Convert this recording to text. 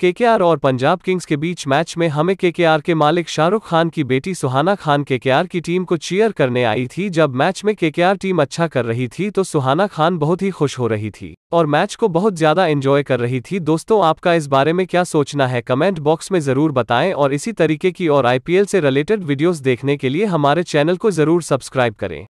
KKR और Punjab Kings के बीच match में हमें केकेआर के मालिक शाहरुख खान की बेटी सुहाना खान केकेआर की टीम को चीयर करने आई थी जब मैच में केकेआर टीम अच्छा कर रही थी तो सुहाना खान बहुत ही खुश हो रही थी और मैच को बहुत ज्यादा एंजॉय कर रही थी दोस्तों आपका इस बारे में क्या सोचना है कमेंट बॉक्स में जरूर बताएं और इसी तरीके की और आईपीएल से रिलेटेड वीडियोस देखने के लिए हमारे चैनल को जरूर सब्सक्राइब करें